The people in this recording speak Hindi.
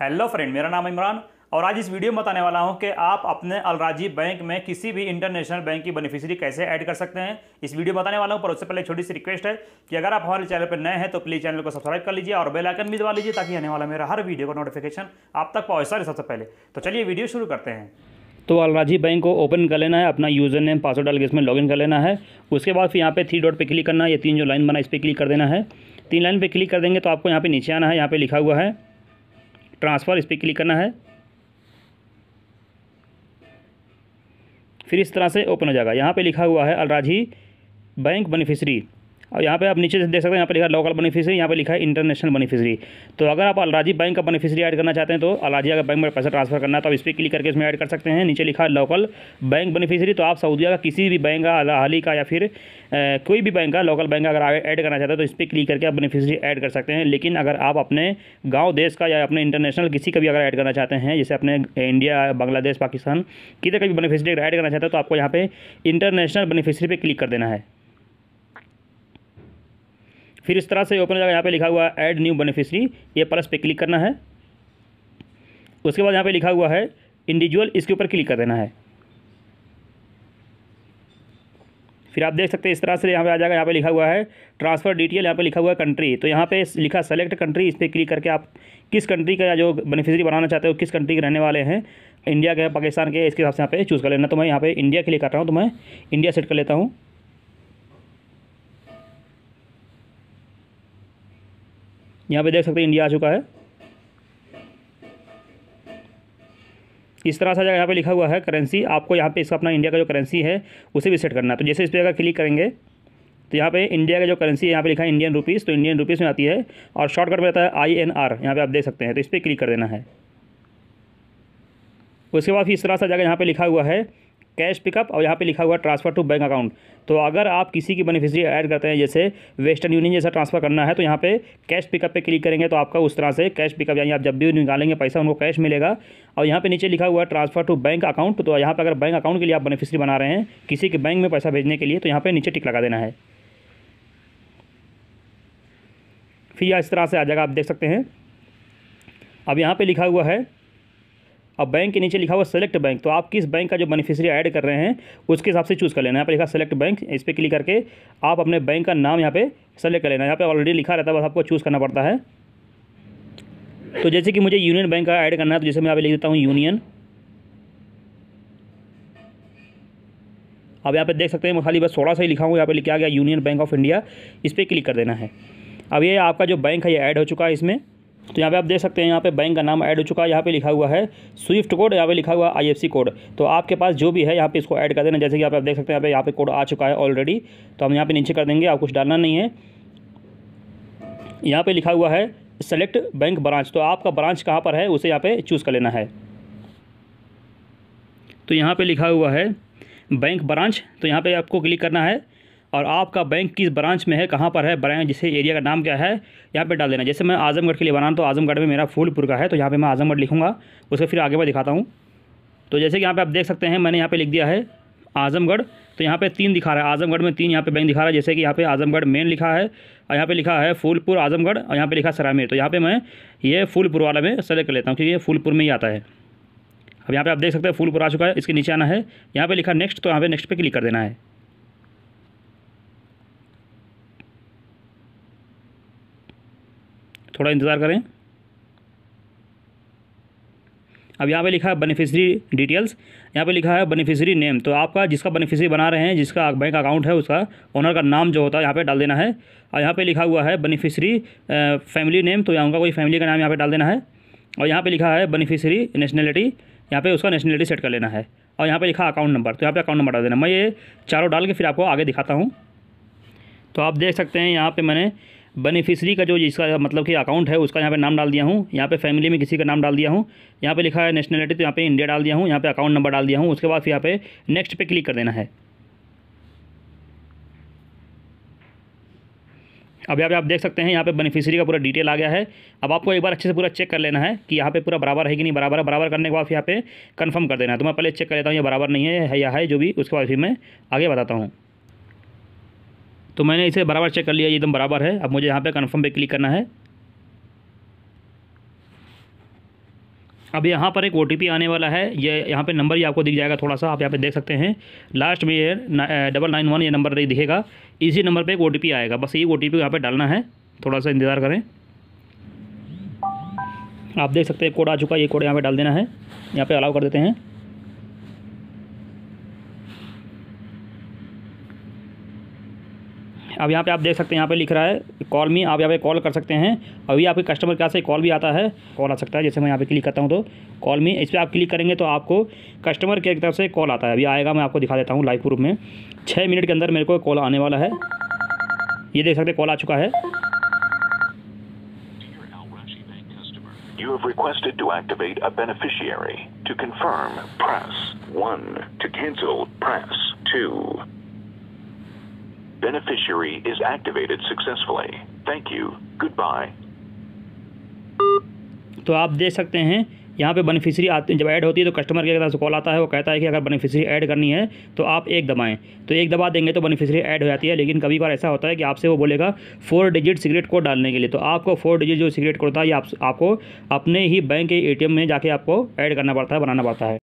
हेलो फ्रेंड मेरा नाम इमरान और आज इस वीडियो में बताने वाला हूं कि आप अपने अलराजी बैंक में किसी भी इंटरनेशनल बैंक की बेनिफिशियरी कैसे ऐड कर सकते हैं इस वीडियो में बताने वाला हूं पर उससे पहले छोटी सी रिक्वेस्ट है कि अगर आप हमारे चैनल पर नए हैं तो प्लीज़ चैनल को सब्सक्राइब कर लीजिए और बेल आइकन भी दबा लीजिए ताकि आने वाला मेरा हर वीडियो का नोटिफिकेशन आप तक पहुँच सके सबसे पहले तो चलिए वीडियो शुरू करते हैं तो अलराजी बैंक को ओपन कर लेना है अपना यूज़र नेम पासवर्ड डाल के इसमें लॉगिन कर लेना है उसके बाद फिर यहाँ पे थ्री डॉट पे क्लिक करना है ये तीन जो लाइन बना इस पर क्लिक कर देना है तीन लाइन पे क्लिक कर देंगे तो आपको यहाँ पे नीचे आना है यहाँ पे लिखा हुआ है ट्रांसफ़र इस पर क्लिक करना है फिर इस तरह से ओपन हो जाएगा यहाँ पे लिखा हुआ है अलराजी बैंक बेनिफिशरी और यहाँ पे आप नीचे से देख सकते हैं यहाँ पे लिखा है लोकल बेनिफिशरी यहाँ पे लिखा है इंटरनेशनल बेनिफिशरी तो अगर आप अलराजी बैंक का बेनिफिशरी ऐड करना चाहते हैं तो अलाजी अगर बैंक में पैसा ट्रांसफर करना है तो आप इस पर क्लिक करके इसमें ऐड कर सकते हैं नीचे लिखा है लोकल बैंक बेनिफिशरी तो आप सऊदिया का किसी भी बैंक का हाली का या फिर कोई भी बैंक का लोकल बैंक अगर ऐड करना चाहते हैं तो इस पर क्लिक करके आप बेनिफिशरी ऐड कर सकते हैं लेकिन अगर आप अपने गाँव देश का या अपने इंटरनेशनल किसी का भी अगर ऐड करना चाहते हैं जैसे अपने इंडिया बांग्लादेश पाकिस्तान किसी का भी बेनिफिशरी ऐड करना चाहते हैं तो आपको यहाँ पर इंटरनेशनल बेनिफिशरी पर क्लिक कर देना है फिर इस तरह से ओपन हो जाएगा यहाँ पे लिखा हुआ है ऐड न्यू बेनिफिशरी ये प्लस पे क्लिक करना है उसके बाद यहाँ पे लिखा हुआ है इंडिविजुअल इसके ऊपर क्लिक कर देना है फिर आप देख सकते हैं इस तरह से यहाँ पे आ जाएगा यहाँ पे लिखा हुआ है ट्रांसफ़र डिटेल यहाँ पे लिखा हुआ है कंट्री तो यहाँ पे लिखा सेलेक्ट कंट्री इस पर क्लिक करके आप किस कंट्री का जो बेनिफिशरी बनाना चाहते हो किस कंट्री के रहने वाले हैं इंडिया के पाकिस्तान के इसके हिसाब से यहाँ पे चूज़ कर लेना तो मैं यहाँ पे इंडिया के लिए कर रहा हूँ तो मैं इंडिया सेट कर लेता हूँ यहाँ पे देख सकते हैं इंडिया आ चुका है इस तरह से यहाँ पे लिखा हुआ है करेंसी आपको यहाँ पे इसका अपना इंडिया का जो करेंसी है उसे भी सेट करना है तो जैसे इस पर अगर क्लिक करेंगे तो यहाँ पे इंडिया का जो करेंसी है यहाँ पे लिखा है इंडियन रुपीज़ तो इंडियन रुपीज़ में आती है और शॉर्टकट में रहता है आई एन आर यहाँ पर आप देख सकते हैं तो इस पर क्लिक कर देना है उसके बाद फिर इस तरह से जाकर यहाँ पर लिखा हुआ है कैश पिकअप और यहाँ पे लिखा हुआ ट्रांसफ़र टू बैंक अकाउंट तो अगर आप किसी की बेनिफिशियरी ऐड करते हैं जैसे वेस्टर्न यूनियन जैसा ट्रांसफ़र करना है तो यहाँ पे कैश पिकअप पे क्लिक करेंगे तो आपका उस तरह से कैश पिकअप यानी आप जब भी निकालेंगे पैसा उनको कैश मिलेगा और यहाँ पे नीचे लिखा हुआ ट्रांसफ़र टू बैंक अकाउंट तो यहाँ पर अगर बैंक अकाउंट के लिए आप बेनिफिशरी बना रहे हैं किसी के बैंक में पैसा भेजने के लिए तो यहाँ पर नीचे टिक लगा देना है फिर यह इस तरह से आ जाएगा आप देख सकते हैं अब यहाँ पर लिखा हुआ है अब बैंक के नीचे लिखा हुआ सेलेक्ट बैंक तो आप किस बैंक का जो बेनिफिशियरी ऐड कर रहे हैं उसके हिसाब से चूज़ कर लेना यहाँ पर लिखा सेलेक्ट बैंक इस पर क्लिक करके आप अपने बैंक का नाम यहाँ पे सेलेक्ट कर लेना यहाँ पे ऑलरेडी लिखा रहता है बस आपको चूज़ करना पड़ता है तो जैसे कि मुझे यूनियन बैंक का ऐड करना है तो जैसे मैं यहाँ पे लिख देता हूँ यूनियन अब यहाँ पर देख सकते हैं मैं खाली बस थोड़ा सा ही लिखा हूँ यहाँ पर लिखा गया यूनियन बैंक ऑफ इंडिया इस पर क्लिक कर देना है अब ये आपका जो बैंक है ये ऐड हो चुका है इसमें तो यहाँ पे आप देख सकते हैं यहाँ पे बैंक का नाम ऐड हो चुका है यहाँ पे लिखा हुआ है स्विफ्ट कोड यहाँ पे लिखा हुआ है आईएफसी कोड तो आपके पास जो भी है यहाँ पे इसको ऐड कर देना जैसे कि आप देख सकते हैं यहाँ पे यहाँ पे कोड आ चुका है ऑलरेडी तो हम यहाँ पे नीचे कर देंगे आप कुछ डालना नहीं है यहाँ पर लिखा हुआ है सेलेक्ट बैंक ब्रांच तो आपका ब्रांच कहाँ पर है उसे यहाँ पर चूज़ कर लेना है तो यहाँ पर लिखा हुआ है बैंक ब्रांच तो यहाँ पर आपको क्लिक करना है और आपका बैंक किस ब्रांच में है कहाँ पर है ब्रांच जिसे एरिया का नाम क्या है यहाँ पे डाल देना जैसे मैं आजमगढ़ के लिए बनाऊँ तो आजमगढ़ में मेरा फूलपुर का है तो यहाँ पे मैं आजमगढ़ लिखूँगा उसे फिर आगे मैं दिखाता हूँ तो जैसे कि यहाँ पर आप देख सकते हैं मैंने यहाँ पर लिख दिया है आजमगढ़ तो यहाँ पर तीन दिखा रहा है आजमगढ़ में तीन यहाँ पर बैंक दिखा रहा है जैसे कि यहाँ पे आजमगढ़ मेन लिखा है और यहाँ पे लिखा है फूलपुर आजमगढ़ और यहाँ पर लिखा सरामीर तो यहाँ पे मैं ये फूलपुर वाला में सेलेक्ट कर लेता हूँ क्योंकि ये फूलपुर में ही आता है अब यहाँ पे आप देख सकते हैं फूलपुर आ चुका है इसके नीचे आना है यहाँ पे लिखा नेक्स्ट तो यहाँ पे नेक्स्ट पे क्लिक कर देना है थोड़ा इंतज़ार करें अब यहाँ पे लिखा है बेनिफिशरी डिटेल्स यहाँ पे लिखा है बेनिफिशरी नेम तो आपका जिसका बेनिफिशरी बना रहे हैं जिसका बैंक अकाउंट है उसका ओनर का नाम जो होता है यहाँ पे डाल देना है और यहाँ पे लिखा हुआ है बेनिफिशरी फैमिली नेम तो यहाँ उनका कोई फैमिली का नाम यहाँ पे डाल देना है और यहाँ पे लिखा है बेनिफिशरी नेशनलिटी यहाँ पे उसका नेशनलिटी सेट कर लेना है और यहाँ पर लिखा अकाउंट नंबर तो यहाँ पर अकाउंट नंबर डाल देना मैं ये चारों डाल के फिर आपको आगे दिखाता हूँ तो आप देख सकते हैं यहाँ पर मैंने बेनिफिशरी का जो इसका मतलब कि अकाउंट है उसका यहाँ पे नाम डाल दिया हूँ यहाँ पे फैमिली में किसी का नाम डाल दिया हूँ यहाँ पे लिखा है नेशनलिटी तो यहाँ पे इंडिया डाल दिया हूँ यहाँ पे अकाउंट नंबर डाल दिया हूँ उसके बाद फिर यहाँ पे नेक्स्ट पे क्लिक कर देना है अब यहाँ पे आप देख सकते हैं यहाँ पे बेनिफिशियरी का पूरा डिटेल आ गया है अब आपको एक बार अच्छे से पूरा चेक कर लेना है कि यहाँ पे पूरा बराबर है कि नहीं बराबर है बराबर करने के बाद यहाँ पे कंफर्म कर देना है तो मैं पहले चेक कर लेता हूँ ये बराबर नहीं है या है जो भी उसके बाद फिर मैं आगे बताता हूँ तो मैंने इसे बराबर चेक कर लिया ये एकदम बराबर है अब मुझे यहाँ पे कन्फर्म पे क्लिक करना है अब यहाँ पर एक ओ आने वाला है ये यह यहाँ पे नंबर ही आपको दिख जाएगा थोड़ा सा आप यहाँ पे देख सकते हैं लास्ट में ये डबल नाइन वन ये नंबर नहीं दिखेगा इसी नंबर पे एक ओ आएगा बस ये ओ टी यहाँ पर डालना है थोड़ा सा इंतज़ार करें आप देख सकते हैं कोड आ चुका ये कोड यहाँ पे डाल देना है यहाँ पे अलाउ कर देते हैं अब यहाँ पे आप देख सकते हैं यहाँ पे लिख रहा है कॉल मी आप यहाँ पे कॉल कर सकते हैं अभी आपके कस्टमर केयर से कॉल भी आता है कॉल आ सकता है जैसे मैं यहाँ पे क्लिक करता हूँ तो कॉल मी इस पर आप क्लिक करेंगे तो आपको कस्टमर केयर की तरफ से कॉल आता है अभी आएगा मैं आपको दिखा देता हूँ लाइव प्रूफ में छः मिनट के अंदर मेरे को कॉल आने वाला है ये देख सकते कॉल आ चुका है You have requested to activate a beneficiary. To confirm, press 1. To cancel, press 2. Beneficiary is activated successfully. Thank you. Goodbye. तो आप देख सकते हैं यहाँ पे बेनिफिशियरी आते जब ऐड होती है तो कस्टमर के से कॉल आता है वो कहता है कि अगर बेनिफिशियरी ऐड करनी है तो आप एक दबाएं तो एक दबा देंगे तो बेनिफिशियरी ऐड हो जाती है लेकिन कभी बार ऐसा होता है कि आपसे वो बोलेगा फोर डिजिट सिगरेट कोड डालने के लिए तो आपको फोर डिजिट जो सिगरेट कोड होता है ये आप, आपको अपने ही बैंक के ए में जाके आपको ऐड करना पड़ता है बनाना पड़ता है